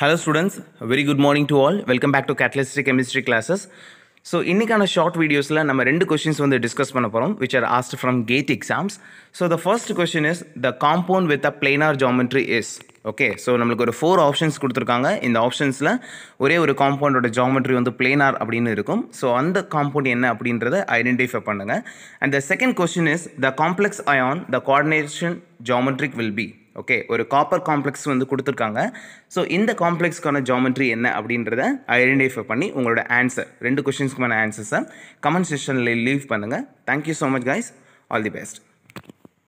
hello students very good morning to all welcome back to catalystic chemistry classes so இன்றைக்கான short வீடியோஸில் நம்ம ரெண்டு questions வந்து discuss பண்ண போகிறோம் which are asked from GATE exams so the first question is the compound with a planar geometry is okay so நம்மளுக்கு ஒரு four options கொடுத்துருக்காங்க இந்த ஆப்ஷன்ஸில் ஒரே ஒரு காம்பவுண்டோட ஜாமெட்ரி வந்து பிளேனார் அப்படின்னு இருக்கும் ஸோ அந்த காம்பவுண்ட் என்ன அப்படின்றத ஐடென்டிஃபை பண்ணுங்கள் and the second question is the complex ion the coordination geometric will be okay ஒரு காப்பர் காம்ப்ளெக்ஸ் வந்து கொடுத்துருக்காங்க ஸோ இந்த காம்ப்ளெக்ஸ்க்கான ஜாமெட்ரி என்ன அப்படின்றத ஐடென்டிஃபை பண்ணி உங்களோட ஆன்சர் ரெண்டு கொஷின்ஸ்க்குமான ஆன்சர்ஸை கமெண்ட் செஷனில் லீவ் பண்ணுங்கள் thank you so much guys all the best